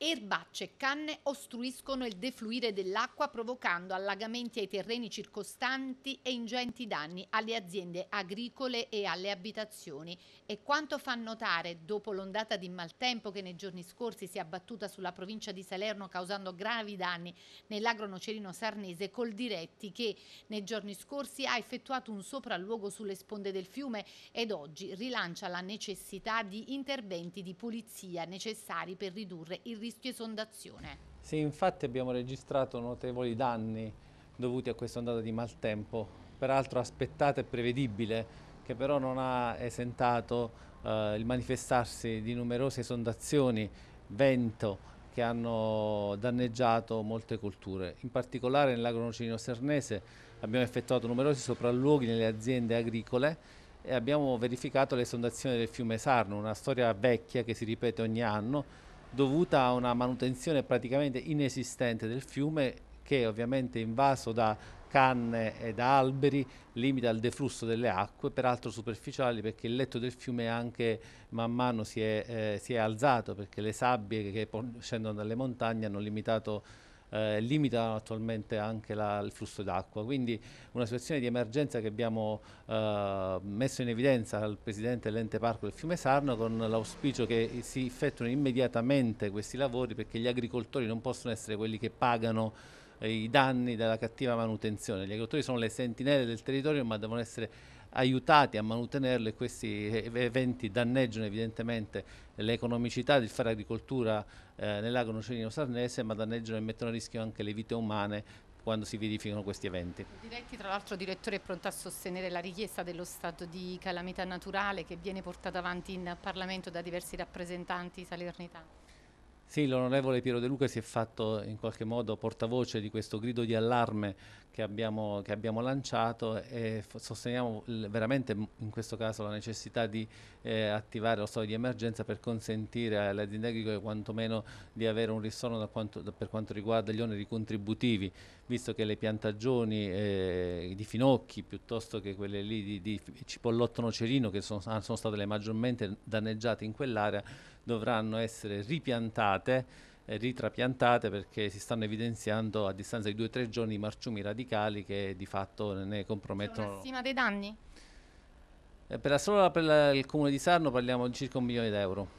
Erbacce e canne ostruiscono il defluire dell'acqua provocando allagamenti ai terreni circostanti e ingenti danni alle aziende agricole e alle abitazioni. E quanto fa notare dopo l'ondata di maltempo che nei giorni scorsi si è abbattuta sulla provincia di Salerno causando gravi danni nell'agronocerino sarnese col diretti che nei giorni scorsi ha effettuato un sopralluogo sulle sponde del fiume ed oggi rilancia la necessità di interventi di pulizia necessari per ridurre il rischio rischio esondazione. Sì, infatti abbiamo registrato notevoli danni dovuti a questa ondata di maltempo, peraltro aspettata e prevedibile, che però non ha esentato eh, il manifestarsi di numerose esondazioni, vento che hanno danneggiato molte colture. In particolare nell'agronocino sernese abbiamo effettuato numerosi sopralluoghi nelle aziende agricole e abbiamo verificato l'esondazione del fiume Sarno, una storia vecchia che si ripete ogni anno dovuta a una manutenzione praticamente inesistente del fiume che ovviamente invaso da canne e da alberi limita il deflusso delle acque, peraltro superficiali perché il letto del fiume anche man mano si è, eh, si è alzato perché le sabbie che scendono dalle montagne hanno limitato eh, limitano attualmente anche la, il flusso d'acqua. Quindi una situazione di emergenza che abbiamo eh, messo in evidenza al Presidente dell'ente parco del fiume Sarno con l'auspicio che si effettuino immediatamente questi lavori perché gli agricoltori non possono essere quelli che pagano eh, i danni della cattiva manutenzione. Gli agricoltori sono le sentinelle del territorio ma devono essere aiutati a manutenerlo e questi eventi danneggiano evidentemente l'economicità del fare agricoltura eh, nel lago nocerino sarnese ma danneggiano e mettono a rischio anche le vite umane quando si verificano questi eventi. Diretti tra l'altro direttore è pronto a sostenere la richiesta dello stato di calamità naturale che viene portata avanti in Parlamento da diversi rappresentanti salernitani. Sì, l'onorevole Piero De Luca si è fatto in qualche modo portavoce di questo grido di allarme che abbiamo, che abbiamo lanciato e sosteniamo veramente in questo caso la necessità di eh, attivare lo stato di emergenza per consentire alle aziende agricole quantomeno di avere un ristorno quanto, da, per quanto riguarda gli oneri contributivi, visto che le piantagioni eh, di finocchi piuttosto che quelle lì di, di cipollotto nocerino che sono, ah, sono state le maggiormente danneggiate in quell'area dovranno essere ripiantate ritrapiantate perché si stanno evidenziando a distanza di 2-3 giorni i marciumi radicali che di fatto ne compromettono... C'è stima dei danni? Eh, per la sola per la, il comune di Sarno parliamo di circa un milione di euro.